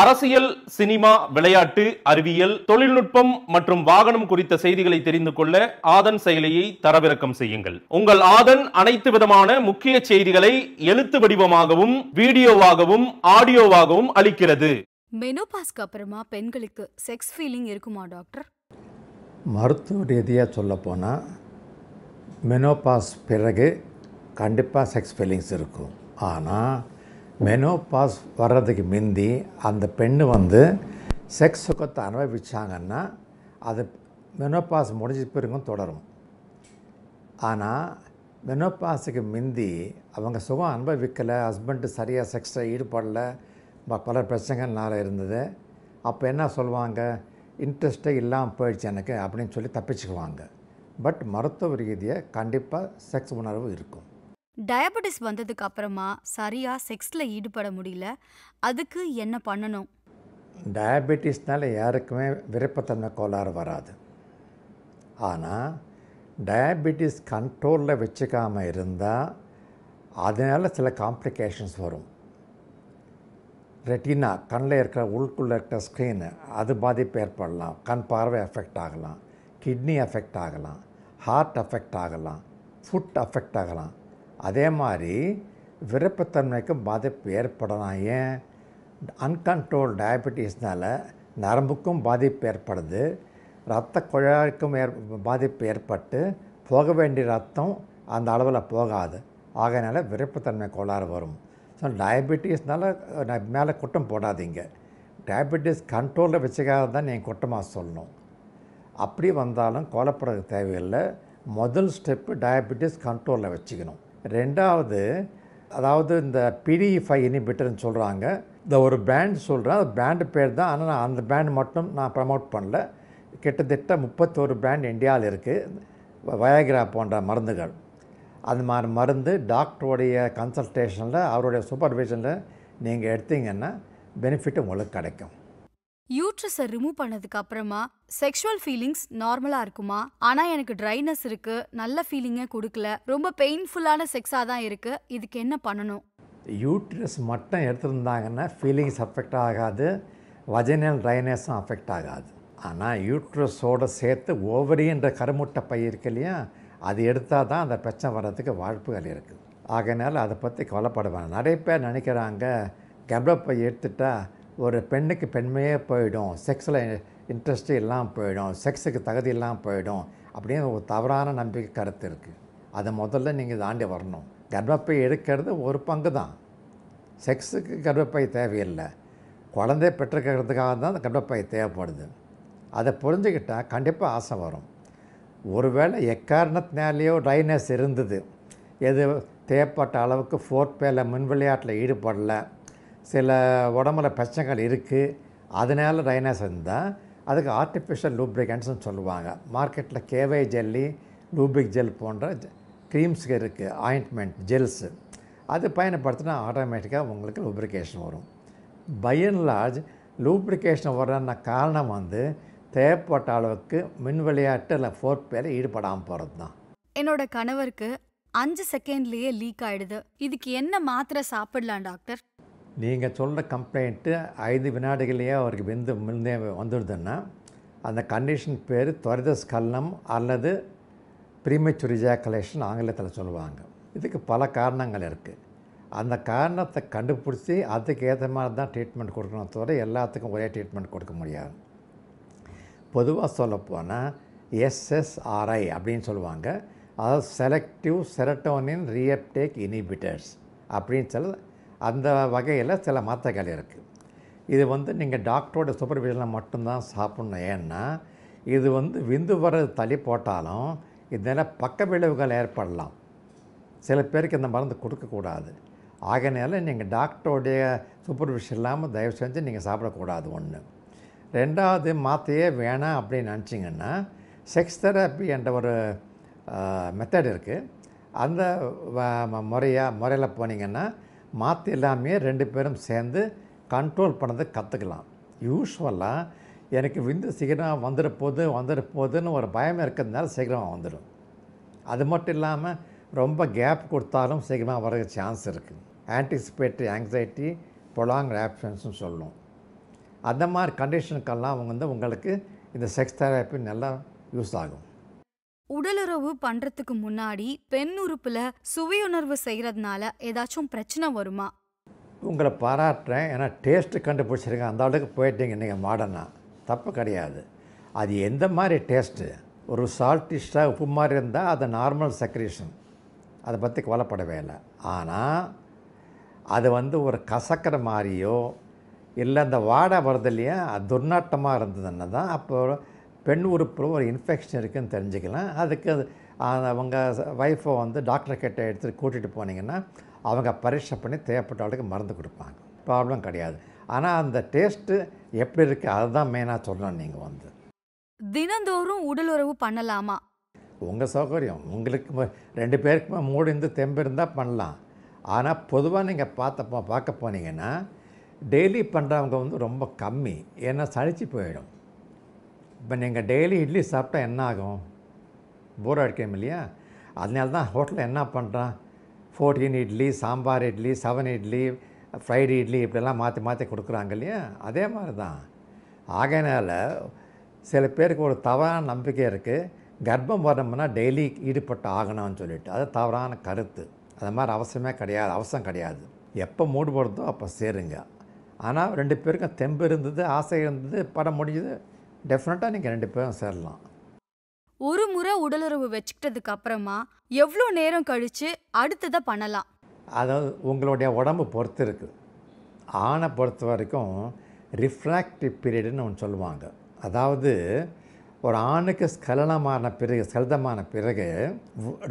அரசியல் சினிமா விளையாட்டு அறிவியல் தொழில்நுட்பம் மற்றும் வாகனம் குறித்த செய்திகளை தெரிந்து கொள்ள ஆதன் செயலியை தரவிறக்கம் செய்யுங்கள் உங்கள் ஆதன் அனைத்து விதமான முக்கிய செய்திகளை எழுத்து வடிவமாகவும் வீடியோவாகவும் ஆடியோவாகவும் அளிக்கிறது மெனோபாஸ்க்கு அப்புறமா பெண்களுக்கு செக்ஸ் ஃபீலிங் இருக்குமா டாக்டர் மருத்துவ ரீதியாக சொல்ல போனால் மெனோபாஸ் பிறகு கண்டிப்பாக செக்ஸ் ஃபீலிங்ஸ் இருக்கும் ஆனால் மெனோபாஸ் வர்றதுக்கு முந்தி அந்த பெண்ணு வந்து செக்ஸ் சுகத்தை அனுபவிச்சாங்கன்னா அது மெனோபாஸ் முடிஞ்ச பிறகும் தொடரும் ஆனால் மெனோபாஸுக்கு முந்தி அவங்க சுகம் அனுபவிக்கலை ஹஸ்பண்டு சரியாக செக்ஸை ஈடுபடலை பல பிரச்சனைகள்னால இருந்தது அப்போ என்ன சொல்லுவாங்க இன்ட்ரெஸ்ட்டே இல்லாமல் போயிடுச்சு எனக்கு அப்படின்னு சொல்லி தப்பிச்சுக்குவாங்க பட் மருத்துவ ரீதியாக கண்டிப்பாக செக்ஸ் உணர்வு இருக்கும் டயபெட்டிஸ் வந்ததுக்கு அப்புறமா சரியாக செக்ஸில் ஈடுபட முடியல அதுக்கு என்ன பண்ணணும் டயபெட்டிஸ்னால் யாருக்குமே விருப்பத்தன்மை கோளாறு வராது ஆனால் டயபெட்டிஸ் கண்ட்ரோலில் வச்சுக்காமல் இருந்தால் அதனால் சில காம்ப்ளிகேஷன்ஸ் வரும் ரெட்டினா கண்ணில் இருக்கிற உள்குள்ளே இருக்கிற ஸ்க்ரீனு அது பாதிப்பு ஏற்படலாம் கண் பார்வை எஃபெக்ட் ஆகலாம் கிட்னி எஃபெக்ட் ஆகலாம் ஹார்ட் அஃபெக்ட் ஆகலாம் ஃபுட் அஃபெக்ட் ஆகலாம் அதே மாதிரி விருப்பத்தன்மைக்கும் பாதிப்பு ஏற்படலாம் ஏன் அன்கண்ட்ரோல் டயபெட்டிஸ்னால் நரம்புக்கும் பாதிப்பு ஏற்படுது இரத்த குழாய்க்கும் ஏற் பாதிப்பு ஏற்பட்டு போக வேண்டிய ரத்தம் அந்த அளவில் போகாது ஆகையினால விருப்பத்தன்மை கோளாறு வரும் ஸோ டயபெட்டிஸ்னால் மேலே குட்டம் போடாதீங்க டயபெட்டிஸ் கண்ட்ரோலில் வச்சுக்காத தான் நீங்கள் குட்டமாக சொல்லணும் அப்படி வந்தாலும் கோலப்படுறதுக்கு தேவையில்லை முதல் ஸ்டெப்பு டயபெட்டிஸ் கண்ட்ரோலில் வச்சுக்கணும் ரெண்டாவது அதாவது இந்த பிடி ஃபைவ் இனிபிட்டர்னு e சொல்கிறாங்க இந்த ஒரு பேண்ட் சொல்கிறேன் அந்த பேண்டு பேர் தான் ஆனால் நான் அந்த பேண்ட் மட்டும் நான் ப்ரமோட் பண்ணல கிட்டத்தட்ட முப்பத்தோரு பேண்ட் இந்தியாவில் இருக்குது வயாகிரா போன்ற மருந்துகள் அந்த மாதிரி மருந்து டாக்டருடைய கன்சல்டேஷனில் அவருடைய சூப்பர்விஷனில் நீங்கள் எடுத்தீங்கன்னா பெனிஃபிட் உங்களுக்கு கிடைக்கும் யூட்ரஸை ரிமூவ் பண்ணதுக்கு அப்புறமா செக்ஷுவல் ஃபீலிங்ஸ் நார்மலாக இருக்குமா ஆனால் எனக்கு ட்ரைனஸ் இருக்கு நல்ல ஃபீலிங்கே கொடுக்கல ரொம்ப பெயின்ஃபுல்லான செக்ஸாக தான் இருக்கு இதுக்கு என்ன பண்ணணும் யூட்ரஸ் மட்டும் எடுத்துருந்தாங்கன்னா ஃபீலிங்ஸ் அஃபெக்ட் ஆகாது வஜனல் ட்ரைனஸும் அஃபெக்ட் ஆகாது ஆனால் யூட்ரஸோடு சேர்த்து ஓவரின்ற கருமுட்டை பை இருக்கு இல்லையா அது எடுத்தால் தான் அந்த பிரச்சனை வர்றதுக்கு வாய்ப்புகள் இருக்குது ஆகையினால அதை பற்றி கவலைப்படுவாங்க நிறைய பேர் நினைக்கிறாங்க பை எடுத்துட்டால் ஒரு பெண்ணுக்கு பெண்மையே போயிடும் செக்ஸில் இன்ட்ரெஸ்ட்டு எல்லாம் போயிடும் செக்ஸுக்கு தகுதி எல்லாம் போயிடும் அப்படின்னு ஒரு தவறான நம்பிக்கை கருத்து இருக்குது அதை முதல்ல நீங்கள் தாண்டி வரணும் கர்ப்பப்பை எடுக்கிறது ஒரு பங்கு தான் செக்ஸுக்கு கர்ப்பப்பை தேவையில்லை குழந்தை பெற்றுக்கிறதுக்காக தான் அந்த கர்ப்பப்பை தேவைப்படுது அதை புரிஞ்சுக்கிட்டால் கண்டிப்பாக ஆசை வரும் ஒருவேளை எக்காரணத்தினாலேயோ ட்ரைனஸ் இருந்தது எது தேவைப்பட்ட அளவுக்கு ஃபோர்ட் பேல முன் விளையாட்டில் ஈடுபடலை சில உடம்புல பிரச்சனைகள் இருக்குது அதனால் ரைனஸ் இருந்தால் அதுக்கு ஆர்டிஃபிஷியல் லூப்ரிகன்ட்ஸ்னு சொல்லுவாங்க மார்க்கெட்டில் கேவை ஜெல்லி லூபிக் ஜெல் போன்ற க்ரீம்ஸ்க்கு இருக்குது ஆயின்ட்மெண்ட் ஜெல்ஸு அது பயன்படுத்தினா ஆட்டோமேட்டிக்காக உங்களுக்கு லூப்ரிகேஷன் வரும் பை லார்ஜ் லூப்ரிகேஷன் வரணுன்ன காரணம் வந்து தேவைப்பட்ட அளவுக்கு மின் விளையாட்டு இல்லை ஃபோர் பேர் ஈடுபடாமல் போகிறது தான் என்னோட கணவருக்கு அஞ்சு செகண்ட்லேயே லீக் ஆகிடுது இதுக்கு என்ன மாத்திரை சாப்பிடலாம் டாக்டர் நீங்கள் சொல்கிற கம்ப்ளைண்ட்டு ஐந்து வினாடிகளையே அவருக்கு வெந்து முந்தே வந்துடுதுன்னா அந்த கண்டிஷன் பேர் துரித ஸ்கலனம் அல்லது ப்ரீமெச்சுர் கலெக்ஷன் ஆங்கிலத்தில் சொல்லுவாங்க இதுக்கு பல காரணங்கள் இருக்குது அந்த காரணத்தை கண்டுபிடிச்சி அதுக்கு ஏற்ற மாதிரி தான் ட்ரீட்மெண்ட் கொடுக்கணும் தவிர எல்லாத்துக்கும் ஒரே ட்ரீட்மெண்ட் கொடுக்க முடியாது பொதுவாக சொல்லப்போனால் எஸ்எஸ்ஆர்ஐ அப்படின்னு சொல்லுவாங்க அதாவது செலக்டிவ் செரட்டோனின் ரீஅப்டேக் இனிபிட்டர்ஸ் அப்படின்னு சொல்ல அந்த வகையில் சில மாத்திரைகள் இருக்குது இது வந்து நீங்கள் டாக்டரோட சூப்பர்விஷனில் மட்டும்தான் சாப்பிட்ணும் ஏன்னா இது வந்து விந்து வர்றது தள்ளி போட்டாலும் இதனால் பக்க விளைவுகள் ஏற்படலாம் சில பேருக்கு இந்த மருந்து கொடுக்கக்கூடாது ஆகினால நீங்கள் டாக்டருடைய சூப்பர்விஷன் இல்லாமல் தயவு செஞ்சு நீங்கள் சாப்பிடக்கூடாது ஒன்று ரெண்டாவது மாத்தையே வேணாம் அப்படின்னு நினச்சிங்கன்னா செக்ஸ் தெரப்பி என்ற ஒரு மெத்தட் இருக்குது அந்த முறையாக முறையில் போனீங்கன்னா மாற்று எல்லாமே ரெண்டு பேரும் சேர்ந்து கண்ட்ரோல் பண்ணதை கற்றுக்கலாம் யூஸ்வலாக எனக்கு விந்து சீக்கிரமாக வந்துட போது வந்துட போதுன்னு ஒரு பயம் இருக்கிறதுனால சீக்கிரமாக வந்துடும் அது மட்டும் இல்லாமல் ரொம்ப கேப் கொடுத்தாலும் சீக்கிரமாக வர சான்ஸ் இருக்குது ஆன்டிசிபேட்டரி ஆங்ஸைட்டி பொலாங் ஆப்ஷன்ஸ்னு சொல்லும் அந்த மாதிரி கண்டிஷனுக்கெல்லாம் அவங்க வந்து உங்களுக்கு இந்த செக்ஸ் தெராப்பி நல்லா யூஸ் ஆகும் உடலுறவு பண்றதுக்கு முன்னாடி பெண் உறுப்புல சுவையுணர்வு செய்யறதுனால ஏதாச்சும் பிரச்சனை வருமா உங்களை பாராட்டுறேன் ஏன்னா டேஸ்ட்டு கண்டுபிடிச்சிருங்க அந்த அளவுக்கு போயிட்டீங்க நீங்கள் மாடனா தப்பு கிடையாது அது எந்த மாதிரி டேஸ்ட்டு ஒரு சால்டிஸ்டாக உப்பு மாதிரி இருந்தால் அது நார்மல் செக்ரேஷன் அதை பற்றி கொலப்படவே இல்லை ஆனால் அது வந்து ஒரு கசக்கிற மாதிரியோ இல்லை அந்த வாடை வருது இல்லையா அது துர்நாட்டமாக இருந்ததுன்னு தான் அப்போ பெண் உறுப்பில் ஒரு இன்ஃபெக்ஷன் இருக்குதுன்னு தெரிஞ்சுக்கலாம் அதுக்கு அவங்க ஒய்ஃபை வந்து டாக்டர் கிட்ட எடுத்துகிட்டு கூட்டிகிட்டு போனீங்கன்னா அவங்க பரீட்சை பண்ணி தேவைப்பட்ட ஆளுக்கு மருந்து கொடுப்பாங்க ப்ராப்ளம் கிடையாது ஆனால் அந்த டேஸ்ட்டு எப்படி இருக்குது அதுதான் மெயினாக சொல்லணும் நீங்கள் வந்து தினந்தோறும் உடல் உறவு பண்ணலாமா உங்கள் சௌகரியம் உங்களுக்கு ரெண்டு பேருக்குமே மூடிந்து தெம்பு இருந்தால் பண்ணலாம் ஆனால் பொதுவாக நீங்கள் பார்த்த பார்க்க போனீங்கன்னா டெய்லி பண்ணுறவங்க வந்து ரொம்ப கம்மி ஏன்னா சளிச்சு போயிடும் இப்போ நீங்கள் டெய்லி இட்லி சாப்பிட்டா என்ன ஆகும் போர் அடிக்கும் இல்லையா அதனால தான் ஹோட்டலில் என்ன பண்ணுறான் fourteen idli sambar idli seven idli fried idli இப்படிலாம் மாற்றி மாற்றி கொடுக்குறாங்க இல்லையா அதே மாதிரி தான் ஆகையினால் சில பேருக்கு ஒரு தவறான நம்பிக்கை இருக்குது கர்ப்பம் வரணும்னா டெய்லி ஈடுபட்டு ஆகணும்னு சொல்லிட்டு அது தவறான கருத்து அது மாதிரி அவசியமே கிடையாது அவசியம் கிடையாது எப்போ மூடுபடுதோ அப்போ சேருங்க ஆனால் ரெண்டு பேருக்கும் தெம்பு இருந்தது ஆசை இருந்தது படம் முடிஞ்சது டெஃபினட்டாக நீங்கள் ரெண்டு பேரும் சேரலாம் ஒரு முறை உடலுறவு வச்சுக்கிட்டதுக்கு அப்புறமா எவ்வளோ நேரம் கழித்து அடுத்ததை பண்ணலாம் அதாவது உங்களுடைய உடம்பு பொறுத்து இருக்குது ஆணை பொறுத்த வரைக்கும் ரிஃப்ராக்டிவ் பீரியடுன்னு ஒன்று சொல்லுவாங்க அதாவது ஒரு ஆணுக்கு ஸ்கலனமான பிறகு ஸ்கலதமான பிறகு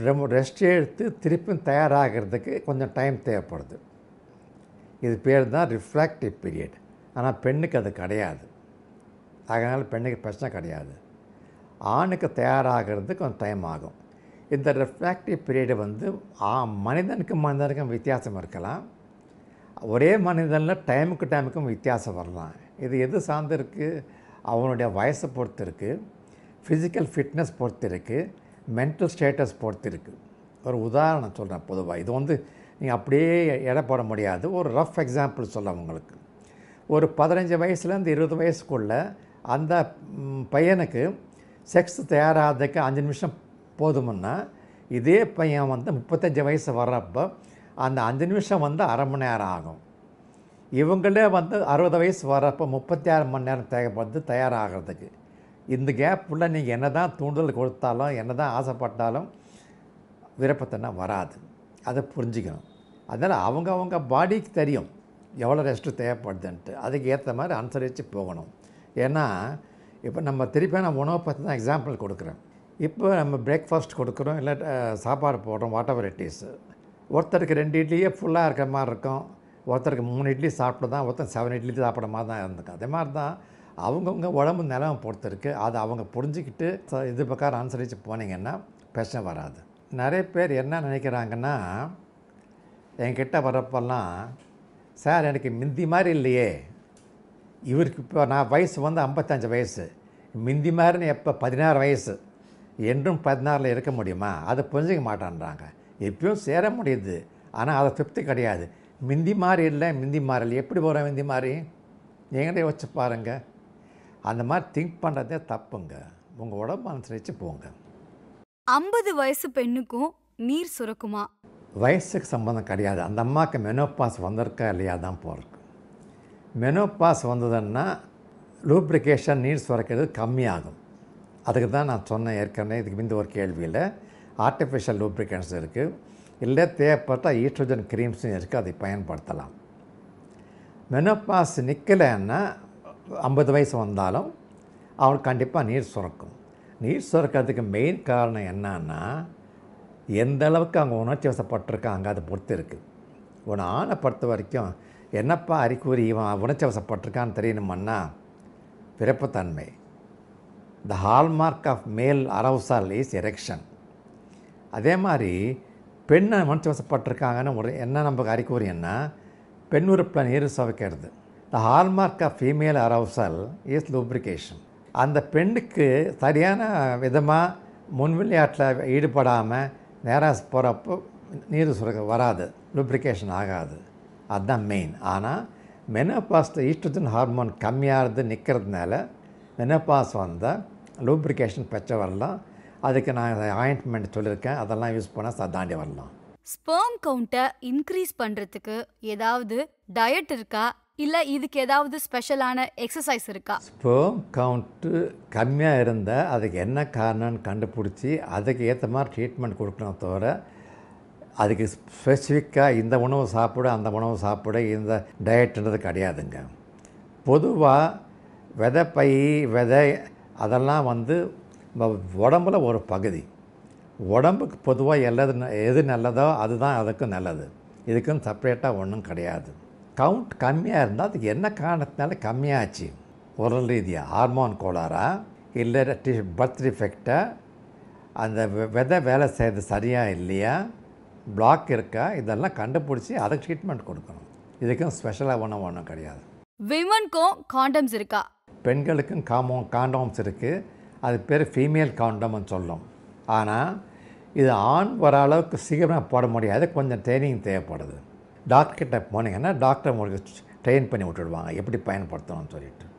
ரொம்ப ரெஸ்ட் எடுத்து திருப்பியும் தயாராகிறதுக்கு கொஞ்சம் டைம் தேவைப்படுது இது பேர் தான் ரிஃப்ராக்டிவ் பீரியட் ஆனால் பெண்ணுக்கு அது கிடையாது அதனால் பெண்ணுக்கு பிரச்சனை கிடையாது ஆணுக்கு தயாராகிறது கொஞ்சம் டைம் ஆகும் இந்த ரெஃப்ராக்டிவ் பீரியடு வந்து மனிதனுக்கும் மனிதனுக்கும் வித்தியாசம் இருக்கலாம் ஒரே மனிதனில் டைமுக்கு டைமுக்கும் வித்தியாசம் வரலாம் இது எது சார்ந்து இருக்குது அவனுடைய வயசை பொறுத்து இருக்குது ஃபிசிக்கல் ஃபிட்னஸ் பொறுத்து இருக்குது மென்டல் ஸ்டேட்டஸ் பொறுத்து இருக்குது ஒரு உதாரணம் சொல்கிறேன் பொதுவாக இது வந்து நீங்கள் அப்படியே எடை போட முடியாது ஒரு ரஃப் எக்ஸாம்பிள் சொல்ல உங்களுக்கு ஒரு பதினஞ்சு வயசுலேருந்து இருபது வயசுக்குள்ளே அந்த பையனுக்கு செக்ஸ் தயாராகிறதுக்கு அஞ்சு நிமிஷம் போதுமுன்னா இதே பையன் வந்து முப்பத்தஞ்சு வயசு வர்றப்போ அந்த அஞ்சு நிமிஷம் வந்து அரை மணி நேரம் ஆகும் இவங்களே வந்து அறுபது வயசு வர்றப்போ முப்பத்தி ஆறு மணி நேரம் தேவைப்படுது தயாராகிறதுக்கு இந்த கேப்புள்ள நீங்கள் என்ன தான் தூண்டுதல் கொடுத்தாலும் என்ன தான் ஆசைப்பட்டாலும் விருப்பத்தினா வராது அதை புரிஞ்சுக்கணும் அதனால் அவங்கவுங்க பாடிக்கு தெரியும் எவ்வளோ ரெஸ்ட்டு தேவைப்படுதுன்ட்டு அதுக்கு ஏற்ற மாதிரி அனுசரித்து போகணும் ஏன்னா இப்போ நம்ம திருப்பியாக நான் உணவை பற்றி தான் எக்ஸாம்பிள் கொடுக்குறேன் இப்போ நம்ம பிரேக்ஃபாஸ்ட் கொடுக்குறோம் இல்லை சாப்பாடு போடுறோம் வாட் எவர் இட் இஸ் ஒருத்தருக்கு ரெண்டு இட்லியே ஃபுல்லாக இருக்கிற மாதிரி இருக்கும் ஒருத்தருக்கு மூணு இட்லி சாப்பிட்டு தான் ஒருத்தர் செவன் இட்லி சாப்பிட்ற மாதிரி தான் இருந்துக்கும் அதே மாதிரி தான் அவங்கவுங்க உடம்பு நிலமை பொறுத்திருக்கு அது அவங்க புரிஞ்சுக்கிட்டு இது பக்கம் அனுசரித்து போனீங்கன்னா பிரச்சனை வராது நிறைய பேர் என்ன நினைக்கிறாங்கன்னா என்கிட்ட வரப்பெல்லாம் சார் எனக்கு மிந்தி மாதிரி இல்லையே இவருக்கு இப்போ நான் வயசு வந்து ஐம்பத்தஞ்சு வயசு மிந்தி மாதிரி எப்போ பதினாறு வயசு என்றும் பதினாறில் இருக்க முடியுமா அதை புரிஞ்சிக்க மாட்டான்றாங்க எப்பயும் சேர முடியுது ஆனால் அதை திருப்தி கிடையாது மிந்தி மாதிரி இல்லை மிந்தி இல்லை எப்படி போகிறோம் மிந்தி மாறி நீங்களே வச்சு பாருங்கள் அந்த மாதிரி திங்க் பண்ணுறதே தப்புங்க உங்கள் உடம்பு அனுசரித்து போங்க ஐம்பது வயசு பெண்ணுக்கும் நீர் சுரக்குமா வயசுக்கு சம்மந்தம் கிடையாது அந்த அம்மாவுக்கு மெனோபாஸ் வந்திருக்கா இல்லையா தான் போகிறக்கு மெனோபாஸ் வந்ததுன்னா லூப்ரிகேஷன் நீர் சுரக்கிறது கம்மியாகும் அதுக்கு தான் நான் சொன்னேன் ஏற்கனவே இதுக்கு முந்தைய ஒரு கேள்வியில் ஆர்டிஃபிஷியல் லூப்ரிகேஷன்ஸ் இருக்குது இல்லை தேவைப்பட்டால் ஈஸ்ட்ரோஜன் க்ரீம்ஸும் இருக்குது அதை பயன்படுத்தலாம் மெனோபாஸ் நிற்கலைன்னா ஐம்பது வயசு வந்தாலும் அவனுக்கு கண்டிப்பாக நீர் சுரக்கும் நீர் சுரக்கிறதுக்கு மெயின் காரணம் என்னன்னா எந்த அளவுக்கு அவங்க உணர்ச்சி வசப்பட்டிருக்காங்க அதை பொறுத்து இருக்குது ஒன்று ஆணை பொறுத்த வரைக்கும் என்னப்பா அறிக்கூறி இவன் உணர்ச்சவசப்பட்டிருக்கான்னு தெரியணுமன்னா பிறப்புத்தன்மை த hallmark of male அரவுசால் is erection அதே மாதிரி பெண்ணை மனசுவசப்பட்டிருக்காங்கன்னு ஒரு என்ன நமக்கு அறிக்கூறியன்னா பெண் உறுப்பில் நீர் சுவைக்கிறது the hallmark of female arousal is lubrication அந்த பெண்ணுக்கு சரியான விதமாக முன் விளையாட்டில் ஈடுபடாமல் நேராக போகிறப்போ நீர் சுரக்க வராது லூப்ரிகேஷன் ஆகாது அதுதான் மெயின் ஆனால் மெனோபாஸில் ஈஸ்ட்ரஜன் ஹார்மோன் கம்மியாக இருந்து நிற்கிறதுனால மெனோபாஸ் வந்தால் லூப்ரிகேஷன் பச்சை வரலாம் அதுக்கு நான் ஆயின்மெண்ட் சொல்லியிருக்கேன் அதெல்லாம் யூஸ் பண்ணால் தாண்டி வரலாம் ஸ்பேம் கவுண்ட்டை இன்க்ரீஸ் பண்ணுறதுக்கு ஏதாவது டயட் இருக்கா இல்லை இதுக்கு ஏதாவது ஸ்பெஷலான எக்ஸசைஸ் இருக்கா ஸ்பேம் கவுண்ட்டு கம்மியாக இருந்தால் அதுக்கு என்ன காரணம்னு கண்டுபிடிச்சி அதுக்கு ஏற்ற மாதிரி ட்ரீட்மெண்ட் கொடுக்கணும் தவிர அதுக்கு ஸ்பெசிஃபிக்காக இந்த உணவு சாப்பிட அந்த உணவு சாப்பிட இந்த டயட்டுன்றது கிடையாதுங்க பொதுவாக விதை பை விதை அதெல்லாம் வந்து உடம்புல ஒரு பகுதி உடம்புக்கு பொதுவாக எல்லது எது நல்லதோ அதுதான் அதுக்கும் நல்லது இதுக்கும் செப்பரேட்டாக ஒன்றும் கிடையாது கவுண்ட் கம்மியாக இருந்தால் அதுக்கு என்ன காரணத்தினால கம்மியாச்சு உடல் ரீதியாக ஹார்மோன் கோளாரா இல்லை பர்த் டிஃபெக்டாக அந்த விதை வேலை செய்கிறது சரியாக இல்லையா பிளாக் இருக்கா இதெல்லாம் கண்டுபிடிச்சி அதுக்கு ட்ரீட்மெண்ட் கொடுக்கணும் இதுக்கும் ஸ்பெஷலாக ஒன்றும் ஒன்றும் கிடையாது விமனுக்கும் காண்டம்ஸ் இருக்கா பெண்களுக்கும் காமோ காண்டோம்ஸ் இருக்குது அது பேர் ஃபீமேல் காண்டம்னு சொல்லும் ஆனால் இது ஆண் வர அளவுக்கு சீக்கிரமாக போட முடியாது கொஞ்சம் ட்ரைனிங் தேவைப்படுது டாக்டர்கிட்ட போனீங்கன்னா டாக்டர் உங்களுக்கு ட்ரெயின் பண்ணி விட்டுடுவாங்க எப்படி பயன்படுத்தணும்னு சொல்லிட்டு